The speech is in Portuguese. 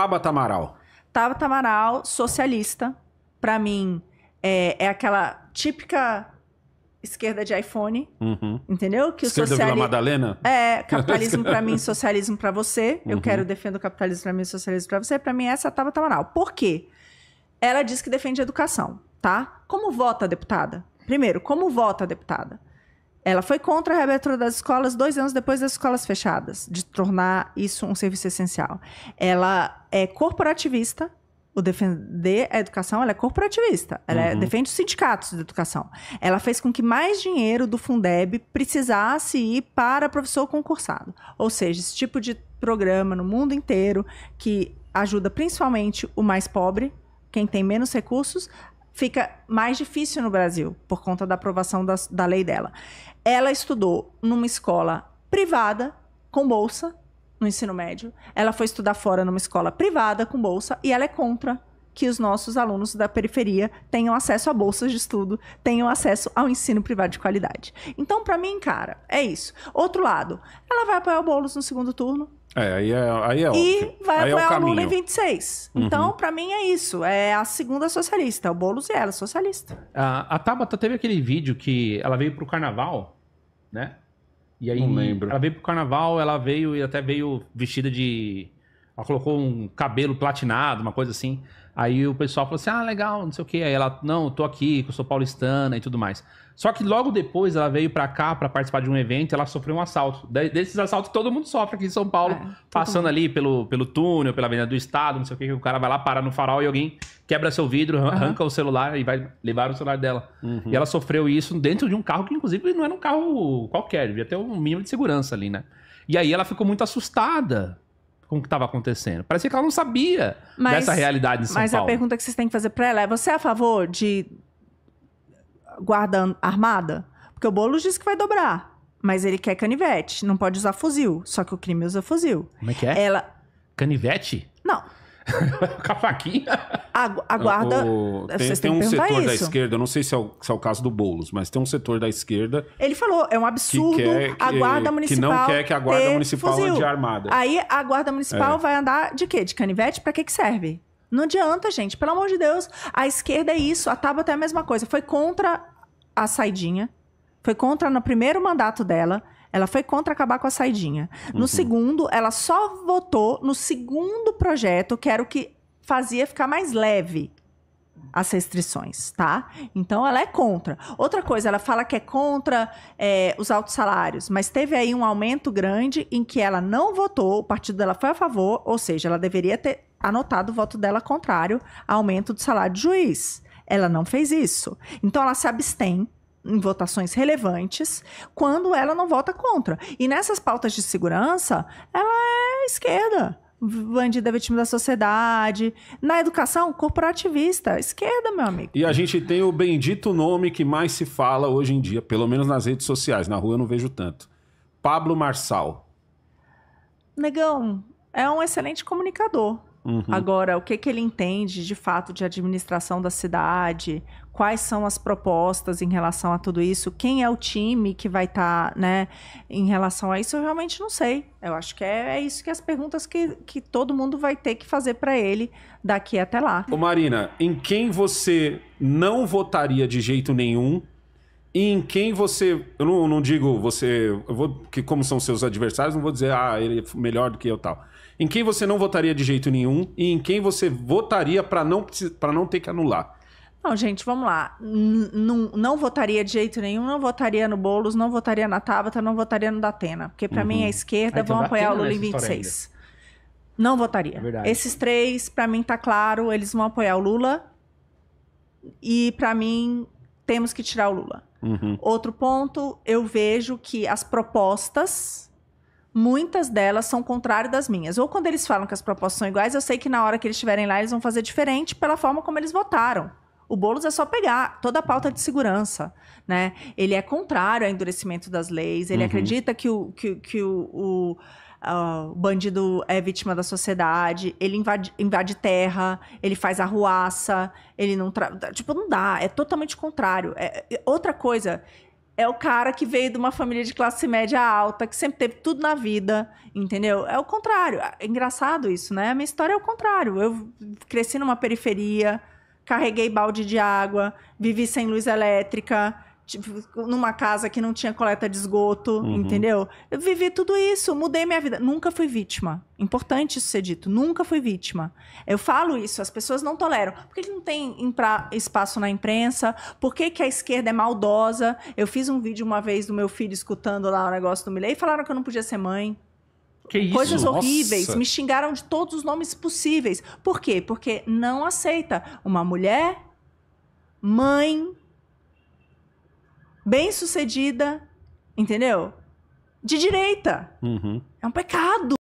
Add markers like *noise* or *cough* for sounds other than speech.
Tabata Amaral. Tabata Amaral, socialista. Para mim, é, é aquela típica esquerda de iPhone, uhum. entendeu? Que esquerda o sociali... Vila Madalena? É, *laughs* capitalismo para mim, socialismo para você. Uhum. Eu quero defender o capitalismo para mim, socialismo para você. Para mim essa é a Tabata Amaral. Por quê? Ela diz que defende educação, tá? Como vota a deputada? Primeiro, como vota a deputada? Ela foi contra a reabertura das escolas dois anos depois das escolas fechadas, de tornar isso um serviço essencial. Ela é corporativista. O defender a educação, ela é corporativista. Ela é uhum. é, defende os sindicatos de educação. Ela fez com que mais dinheiro do Fundeb precisasse ir para professor concursado. Ou seja, esse tipo de programa no mundo inteiro que ajuda principalmente o mais pobre, quem tem menos recursos, fica mais difícil no Brasil por conta da aprovação da lei dela. Ela estudou numa escola privada com bolsa no ensino médio. Ela foi estudar fora numa escola privada com bolsa e ela é contra que os nossos alunos da periferia tenham acesso a bolsas de estudo, tenham acesso ao ensino privado de qualidade. Então, para mim, cara, é isso. Outro lado, ela vai apoiar o Boulos no segundo turno. É, aí é, aí é E óbvio. vai aí apoiar é o, o Lula em 26. Uhum. Então, para mim, é isso. É a segunda socialista. É o Boulos e ela, socialista. A, a Tabata teve aquele vídeo que ela veio pro carnaval, né? E aí, não lembro. ela veio pro carnaval, ela veio e até veio vestida de. Ela colocou um cabelo platinado, uma coisa assim. Aí o pessoal falou assim: ah, legal, não sei o quê. Aí ela, não, eu tô aqui, que eu sou paulistana e tudo mais. Só que logo depois ela veio para cá para participar de um evento, ela sofreu um assalto. Desses assaltos que todo mundo sofre aqui em São Paulo, é, passando mundo. ali pelo, pelo túnel, pela Avenida do Estado, não sei o quê, que o cara vai lá parar no farol e alguém quebra seu vidro, arranca uhum. o celular e vai levar o celular dela. Uhum. E ela sofreu isso dentro de um carro que, inclusive, não era um carro qualquer, devia ter um mínimo de segurança ali, né? E aí ela ficou muito assustada com o que estava acontecendo. Parecia que ela não sabia mas, dessa realidade em São mas Paulo. Mas a pergunta que vocês têm que fazer para ela é: você é a favor de guarda armada? Porque o Boulos disse que vai dobrar, mas ele quer canivete, não pode usar fuzil. Só que o crime usa fuzil. Como é que é? Ela... Canivete? Não. *laughs* com a faquinha. Agu aguarda. O, tem, tem um setor isso. da esquerda, não sei se é, o, se é o caso do Boulos, mas tem um setor da esquerda. Ele falou, é um absurdo que a guarda municipal. Que não quer que a guarda municipal fuzil. ande armada. Aí a guarda municipal é. vai andar de quê? De canivete? Para que, que serve? Não adianta, gente. Pelo amor de Deus. A esquerda é isso. A Tabata é a mesma coisa. Foi contra a saidinha. Foi contra no primeiro mandato dela. Ela foi contra acabar com a saidinha. No uhum. segundo, ela só votou no segundo projeto, que era o que fazia ficar mais leve as restrições, tá? Então ela é contra. Outra coisa, ela fala que é contra é, os altos salários, mas teve aí um aumento grande em que ela não votou, o partido dela foi a favor, ou seja, ela deveria ter anotado o voto dela contrário ao aumento do salário de juiz. Ela não fez isso. Então ela se abstém em votações relevantes quando ela não vota contra. E nessas pautas de segurança, ela é esquerda. Bandida é vítima da sociedade. Na educação, corporativista. Esquerda, meu amigo. E a gente tem o bendito nome que mais se fala hoje em dia, pelo menos nas redes sociais. Na rua eu não vejo tanto. Pablo Marçal. Negão, é um excelente comunicador Uhum. Agora, o que, que ele entende de fato de administração da cidade? Quais são as propostas em relação a tudo isso? Quem é o time que vai estar, tá, né, em relação a isso? Eu realmente não sei. Eu acho que é, é isso que as perguntas que, que todo mundo vai ter que fazer para ele daqui até lá. Ô Marina, em quem você não votaria de jeito nenhum em quem você. Eu não, não digo você. Vou, que como são seus adversários, não vou dizer, ah, ele é melhor do que eu tal. Em quem você não votaria de jeito nenhum e em quem você votaria para não, pra não ter que anular. Não, gente, vamos lá. N -n não votaria de jeito nenhum, não votaria no Boulos, não votaria na Tabata, não votaria no Datena. Porque para é uhum. mim a esquerda então vão apoiar o Lula em 26. Não votaria. É Esses três, para mim tá claro, eles vão apoiar o Lula. E para mim temos que tirar o Lula. Uhum. Outro ponto, eu vejo que as propostas, muitas delas são contrárias das minhas. Ou quando eles falam que as propostas são iguais, eu sei que na hora que eles estiverem lá, eles vão fazer diferente pela forma como eles votaram. O Boulos é só pegar toda a pauta de segurança, né? Ele é contrário ao endurecimento das leis, ele uhum. acredita que o, que, que o, o o bandido é vítima da sociedade, ele invade, invade terra, ele faz arruaça, ele não. Tra... Tá, tipo, não dá. É totalmente contrário. É, é, outra coisa. É o cara que veio de uma família de classe média alta, que sempre teve tudo na vida, entendeu? É o contrário. É engraçado isso, né? A minha história é o contrário. Eu cresci numa periferia, carreguei balde de água, vivi sem luz elétrica, tipo, numa casa que não tinha coleta de esgoto, uhum. entendeu? Eu vivi tudo isso, mudei minha vida. Nunca fui vítima. Importante isso ser dito. Nunca fui vítima. Eu falo isso, as pessoas não toleram. Por que, não tem espaço na imprensa? Por que, que a esquerda é maldosa? Eu fiz um vídeo uma vez do meu filho escutando lá o negócio do mulher. e falaram que eu não podia ser mãe. Coisas horríveis. Nossa. Me xingaram de todos os nomes possíveis. Por quê? Porque não aceita uma mulher, mãe, bem-sucedida, entendeu? De direita. Uhum. É um pecado.